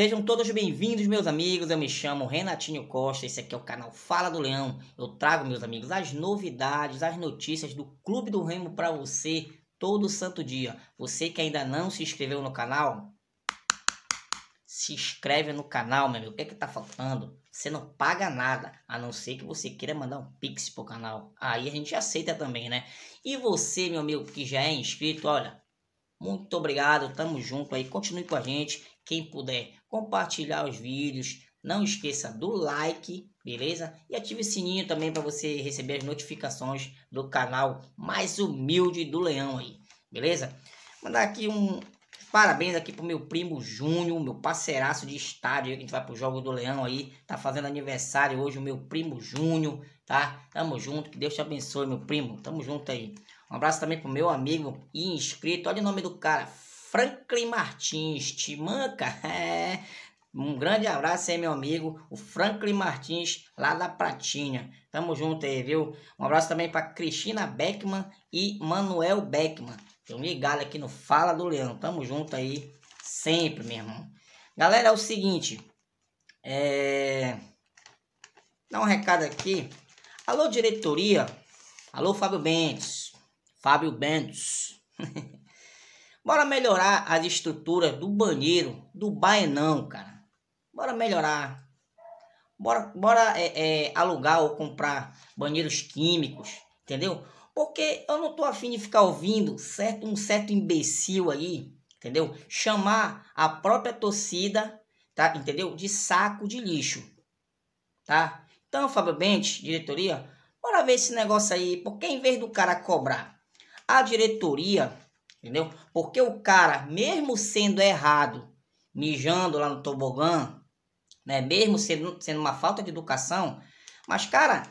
Sejam todos bem-vindos, meus amigos. Eu me chamo Renatinho Costa. Esse aqui é o canal Fala do Leão. Eu trago, meus amigos, as novidades, as notícias do Clube do Remo para você todo santo dia. Você que ainda não se inscreveu no canal, se inscreve no canal, meu amigo. O que é que tá faltando? Você não paga nada, a não ser que você queira mandar um pix pro canal. Aí a gente aceita também, né? E você, meu amigo, que já é inscrito, olha, muito obrigado, tamo junto aí, continue com a gente. Quem puder compartilhar os vídeos, não esqueça do like, beleza? E ative o sininho também para você receber as notificações do canal mais humilde do Leão aí, beleza? Mandar aqui um parabéns aqui pro meu primo Júnior, meu parceiraço de estádio, que a gente vai pro jogo do Leão aí, tá fazendo aniversário hoje o meu primo Júnior, tá? Tamo junto, que Deus te abençoe, meu primo. Tamo junto aí. Um abraço também pro meu amigo e inscrito, olha o nome do cara, Franklin Martins, te manca? É. Um grande abraço aí, meu amigo, o Franklin Martins, lá da Pratinha. Tamo junto aí, viu? Um abraço também para Cristina Beckman e Manuel Beckman. Estão ligado aqui no Fala do Leão. Tamo junto aí sempre, meu irmão. Galera, é o seguinte. É... Dá um recado aqui. Alô, diretoria. Alô, Fábio Bentes. Fábio Bentes. Bora melhorar as estruturas do banheiro do Baenão, cara. Bora melhorar. Bora, bora é, é, alugar ou comprar banheiros químicos, entendeu? Porque eu não tô afim de ficar ouvindo certo, um certo imbecil aí, entendeu? Chamar a própria torcida, tá? Entendeu? De saco de lixo, tá? Então, Fábio Bentes, diretoria, bora ver esse negócio aí. Porque em vez do cara cobrar a diretoria Entendeu? Porque o cara, mesmo sendo errado, mijando lá no tobogã, né? Mesmo sendo, sendo uma falta de educação, mas, cara,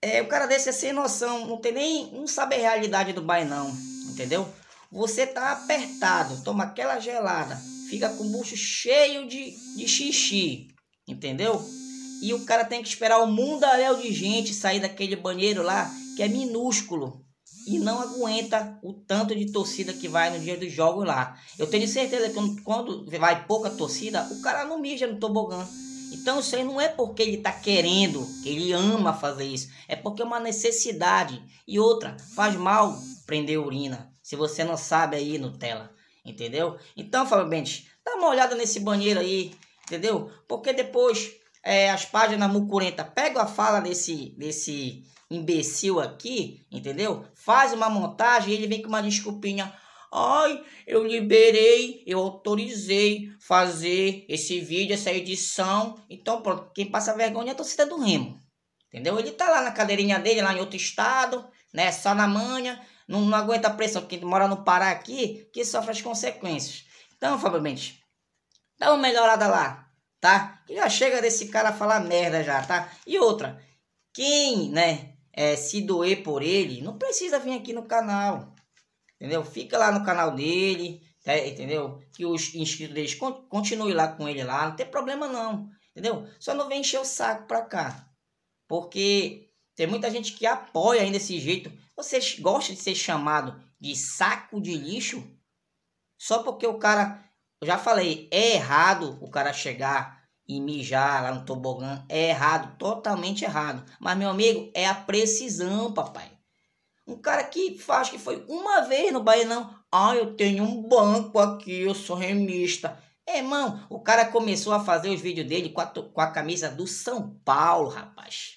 é, o cara desse é sem noção, não tem nem não sabe a realidade do não, entendeu? Você tá apertado, toma aquela gelada, fica com o bucho cheio de, de xixi, entendeu? E o cara tem que esperar o um mundaréu de gente sair daquele banheiro lá, que é minúsculo, e não aguenta o tanto de torcida que vai no dia dos jogos lá. Eu tenho certeza que quando vai pouca torcida, o cara não mija no tobogã. Então isso aí não é porque ele está querendo, que ele ama fazer isso, é porque é uma necessidade. E outra, faz mal prender urina, se você não sabe aí, Nutella, entendeu? Então, Fábio Bentes, dá uma olhada nesse banheiro aí, entendeu? Porque depois é, as páginas mucurenta pegam a fala desse, desse imbecil aqui, entendeu? Faz uma montagem e ele vem com uma desculpinha. Ai, eu liberei, eu autorizei fazer esse vídeo, essa edição. Então, pronto, quem passa vergonha é a torcida do Remo. Entendeu? Ele tá lá na cadeirinha dele, lá em outro estado, né? Só na manha. Não, não aguenta a pressão. Quem mora no Pará aqui, que sofre as consequências. Então, Fábio Mendes, dá uma melhorada lá, tá? Que já chega desse cara falar merda já, tá? E outra, quem, né, é, se doer por ele, não precisa vir aqui no canal. Entendeu? Fica lá no canal dele, tá, entendeu? Que os inscritos dele continuem lá com ele lá, não tem problema não. Entendeu? Só não vem encher o saco pra cá. Porque tem muita gente que apoia ainda esse jeito. Você gosta de ser chamado de saco de lixo? Só porque o cara, eu já falei, é errado o cara chegar e mijar lá no tobogã é errado, totalmente errado. Mas, meu amigo, é a precisão, papai. Um cara que faz que foi uma vez no Baianão. Ah, eu tenho um banco aqui, eu sou remista. É, irmão, o cara começou a fazer os vídeos dele com a, com a camisa do São Paulo, rapaz.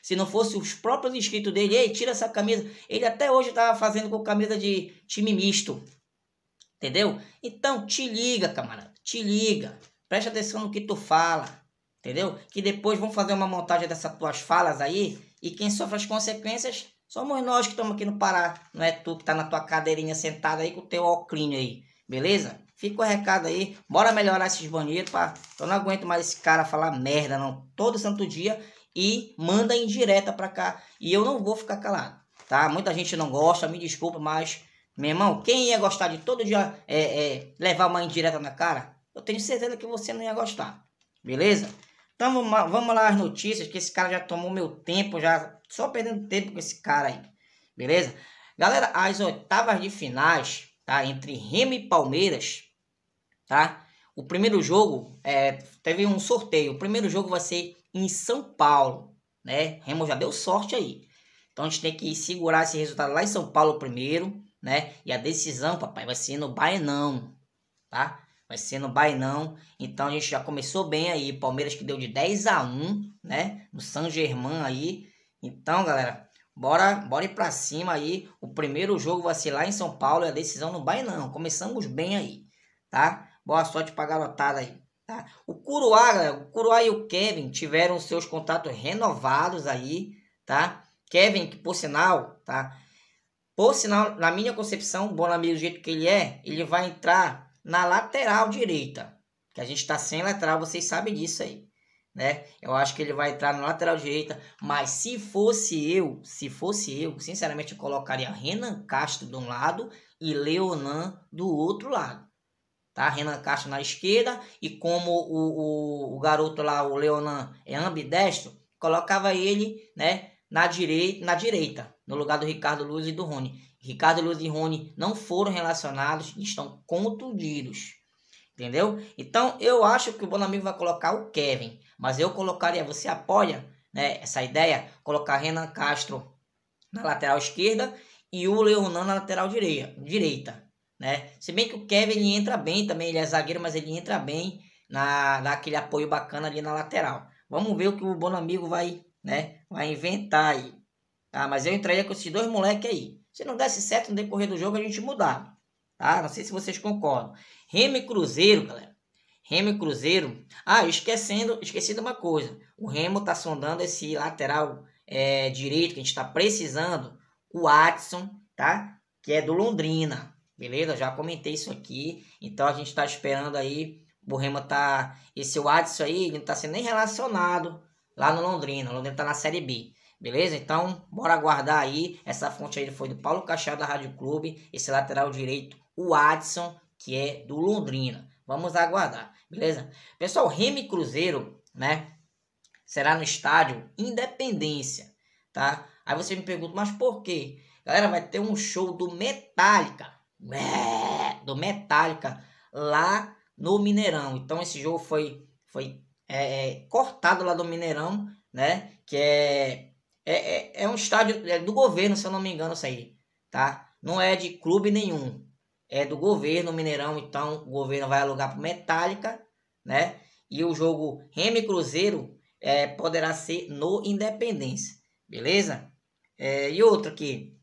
Se não fosse os próprios inscritos dele, ei, tira essa camisa. Ele até hoje estava fazendo com camisa de time misto. Entendeu? Então, te liga, camarada. Te liga. Preste atenção no que tu fala, entendeu? Que depois vão fazer uma montagem dessas tuas falas aí e quem sofre as consequências somos nós que estamos aqui no Pará, não é tu que tá na tua cadeirinha sentada aí com o teu óculinho aí, beleza? Fica o recado aí, bora melhorar esses banheiros, pá. Eu não aguento mais esse cara falar merda, não. Todo santo dia e manda indireta pra cá. E eu não vou ficar calado, tá? Muita gente não gosta, me desculpa, mas, meu irmão, quem ia gostar de todo dia é, é levar uma indireta na cara? Eu tenho certeza que você não ia gostar. Beleza? Então vamos, vamos lá as notícias, que esse cara já tomou meu tempo, já só perdendo tempo com esse cara aí. Beleza? Galera, as oitavas de finais, tá? Entre Remo e Palmeiras, tá? O primeiro jogo, é, teve um sorteio. O primeiro jogo vai ser em São Paulo, né? Remo já deu sorte aí. Então a gente tem que segurar esse resultado lá em São Paulo primeiro, né? E a decisão, papai, vai ser no Baenão, tá? Vai ser no Bainão. Então a gente já começou bem aí. Palmeiras que deu de 10 a 1, né? No San Germán aí. Então, galera, bora, bora ir para cima aí. O primeiro jogo vai ser lá em São Paulo e é a decisão no Bainão. Começamos bem aí, tá? Boa sorte pra garotada aí. Tá? O Curuá, galera, o Curuá e o Kevin tiveram seus contratos renovados aí, tá? Kevin, que por sinal, tá? Por sinal, na minha concepção, o amigo do jeito que ele é, ele vai entrar na lateral direita. Que a gente está sem lateral, vocês sabem disso aí. Né? Eu acho que ele vai entrar na lateral direita, mas se fosse eu, se fosse eu, sinceramente eu colocaria Renan Castro de um lado e Leonan do outro lado. Tá? Renan Castro na esquerda e como o, o, o garoto lá, o Leonan, é ambidestro, colocava ele né, na direita, na direita, no lugar do Ricardo Luiz e do Rony. Ricardo Luz e Rony não foram relacionados e estão contundidos. Entendeu? Então eu acho que o Bonamigo vai colocar o Kevin. Mas eu colocaria, você apoia né, essa ideia? Colocar Renan Castro na lateral esquerda e o Leonan na lateral direita. Né? Se bem que o Kevin ele entra bem também, ele é zagueiro, mas ele entra bem na, naquele apoio bacana ali na lateral. Vamos ver o que o Bonamigo vai, né, vai inventar aí. Ah, Mas eu entraria com esses dois moleques aí. Se não desse certo no decorrer do jogo, a gente mudava. Tá? Não sei se vocês concordam. Remy Cruzeiro, galera. Remo Cruzeiro. Ah, esquecendo, esqueci de uma coisa. O Remo tá sondando esse lateral é, direito que a gente está precisando. O Watson, tá? Que é do Londrina. Beleza? Já comentei isso aqui. Então a gente está esperando aí. O Remo tá. Esse Watson aí, ele não tá sendo nem relacionado lá no Londrina. O Londrina tá na Série B. Beleza? Então, bora aguardar aí. Essa fonte aí foi do Paulo Cachado da Rádio Clube. Esse lateral direito, o Adson, que é do Londrina. Vamos aguardar, beleza? Pessoal, Remy Cruzeiro, né? Será no estádio Independência, tá? Aí você me pergunta, mas por quê? Galera, vai ter um show do Metallica. É, do Metallica lá no Mineirão. Então esse jogo foi, foi é, é cortado lá do Mineirão, né? Que é é, é, é, um estádio é do governo, se eu não me engano, isso aí, tá? Não é de clube nenhum. É do governo Mineirão, então o governo vai alugar para Metallica, né? E o jogo Remy Cruzeiro é, poderá ser no Independência, beleza? É, e outra aqui.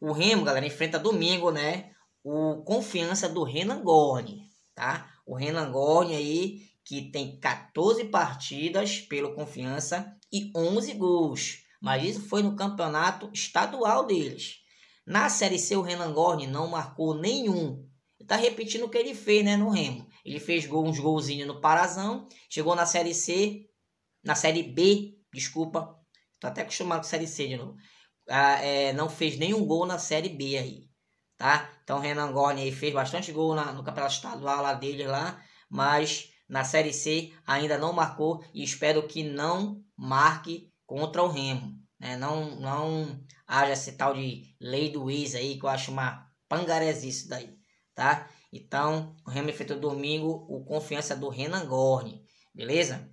O Remo, galera, enfrenta domingo, né? O Confiança do Renan Gorni, tá? O Renan Gorni aí, que tem 14 partidas pelo Confiança e 11 gols, mas isso foi no campeonato estadual deles. Na Série C, o Renan Gorni não marcou nenhum. tá repetindo o que ele fez né, no Remo. Ele fez gol, uns golzinhos no Parazão, chegou na Série C, na Série B, desculpa, tô até acostumado com Série C de novo. Ah, é, não fez nenhum gol na Série B aí, tá? Então o Renan Gorni aí fez bastante gol na, no campeonato estadual lá dele lá, mas na Série C ainda não marcou e espero que não marque contra o Remo. Né? Não, não haja esse tal de lei do ex aí, que eu acho uma pangarese isso daí, tá? Então, o Remo enfrentou domingo o confiança do Renan Gorni, beleza?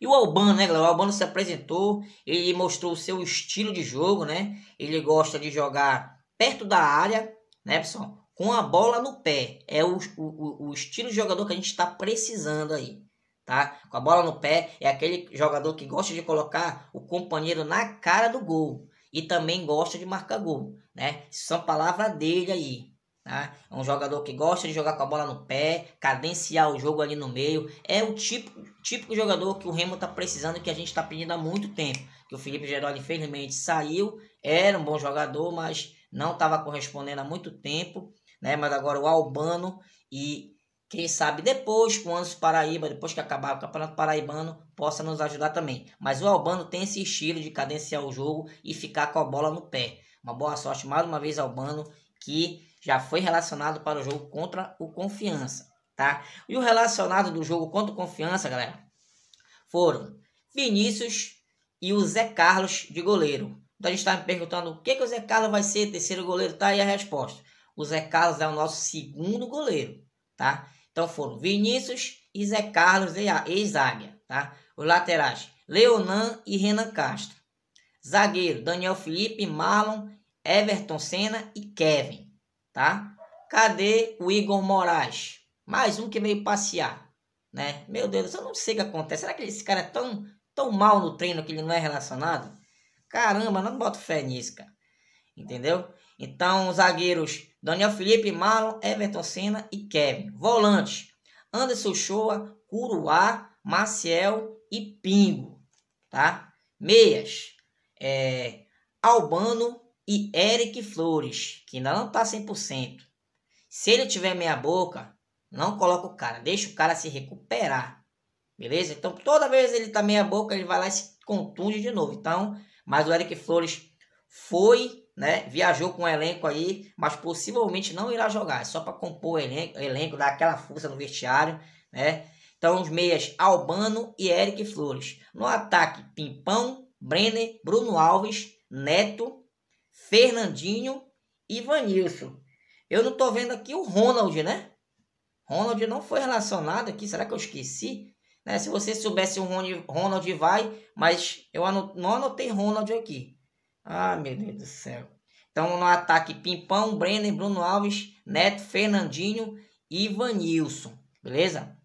E o Albano, né, galera? O Albano se apresentou, ele mostrou o seu estilo de jogo, né? Ele gosta de jogar perto da área, né, pessoal? com a bola no pé. É o, o, o estilo de jogador que a gente está precisando aí. Tá? Com a bola no pé, é aquele jogador que gosta de colocar o companheiro na cara do gol e também gosta de marcar gol, né? são palavras dele aí, tá? É um jogador que gosta de jogar com a bola no pé, cadenciar o jogo ali no meio, é o tipo típico jogador que o Remo tá precisando que a gente tá pedindo há muito tempo, que o Felipe Geraldo infelizmente saiu, era um bom jogador, mas não estava correspondendo há muito tempo né? Mas agora o Albano e quem sabe depois com o Anso Paraíba, depois que acabar o Campeonato Paraibano, possa nos ajudar também. Mas o Albano tem esse estilo de cadenciar o jogo e ficar com a bola no pé. Uma boa sorte mais uma vez Albano, que já foi relacionado para o jogo contra o Confiança, tá? E o relacionado do jogo contra o Confiança, galera, foram Vinícius e o Zé Carlos de goleiro. Então a gente está me perguntando o que, que o Zé Carlos vai ser terceiro goleiro, tá? E a resposta. O Zé Carlos é o nosso segundo goleiro, tá? Então foram Vinícius e Zé Carlos, ex-águia, tá? Os laterais, Leonan e Renan Castro. Zagueiro, Daniel Felipe, Marlon, Everton Senna e Kevin, tá? Cadê o Igor Moraes? Mais um que veio passear, né? Meu Deus, eu não sei o que acontece. Será que esse cara é tão, tão mal no treino que ele não é relacionado? Caramba, não boto fé nisso, cara. Entendeu? Então, zagueiros Daniel Felipe, Marlon, Everton Senna e Kevin. Volantes Anderson Shoa, Curuá, Maciel e Pingo. Tá? Meias é, Albano e Eric Flores, que ainda não está 100%. Se ele tiver meia boca, não coloca o cara, deixa o cara se recuperar. Beleza? Então, toda vez ele tá meia boca, ele vai lá e se contunde de novo. Então, mas o Eric Flores foi né? Viajou com o um elenco aí, mas possivelmente não irá jogar, é só para compor o elenco, o elenco, dar aquela força no vestiário, né? Então, os meias Albano e Eric Flores. No ataque, Pimpão, Brenner, Bruno Alves, Neto, Fernandinho e Vanilson. Eu não tô vendo aqui o Ronald, né? Ronald não foi relacionado aqui, será que eu esqueci? Né? Se você soubesse o Ronald vai, mas eu não anotei Ronald aqui. Ah, meu Deus do céu. Então, no ataque, Pimpão, Brenner, Bruno Alves, Neto, Fernandinho e Vanilson. Beleza?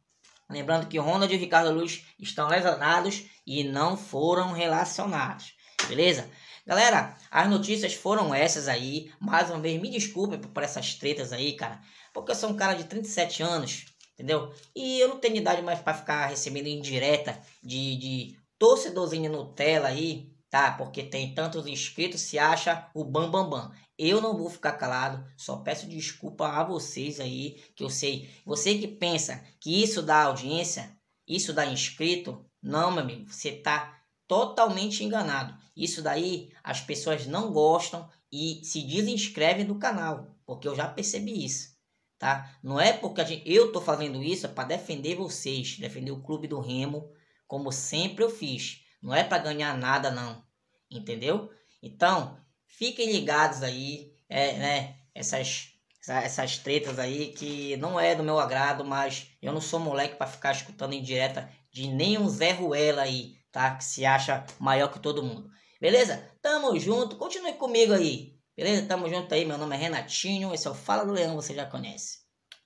Lembrando que Ronald e Ricardo Luz estão lesionados e não foram relacionados. Beleza? Galera, as notícias foram essas aí. Mais uma vez, me desculpe por essas tretas aí, cara. Porque eu sou um cara de 37 anos, entendeu? E eu não tenho idade mais para ficar recebendo indireta de, de torcedorzinho Nutella aí, tá? Porque tem tantos inscritos, se acha o bambambam. Bam, bam. Eu não vou ficar calado, só peço desculpa a vocês aí, que eu sei, você que pensa que isso dá audiência, isso dá inscrito, não, meu amigo, você tá totalmente enganado. Isso daí as pessoas não gostam e se desinscrevem do canal, porque eu já percebi isso, tá? Não é porque gente, eu tô fazendo isso é para defender vocês, defender o clube do Remo, como sempre eu fiz. Não é para ganhar nada, não. Entendeu? Então, fiquem ligados aí, é, né? Essas, essas tretas aí que não é do meu agrado, mas eu não sou moleque para ficar escutando em direta de nenhum Zé Ruela aí, tá? Que se acha maior que todo mundo. Beleza? Tamo junto, continue comigo aí. Beleza? Tamo junto aí, meu nome é Renatinho, esse é o Fala do Leão, você já conhece.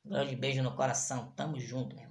grande beijo no coração, tamo junto, meu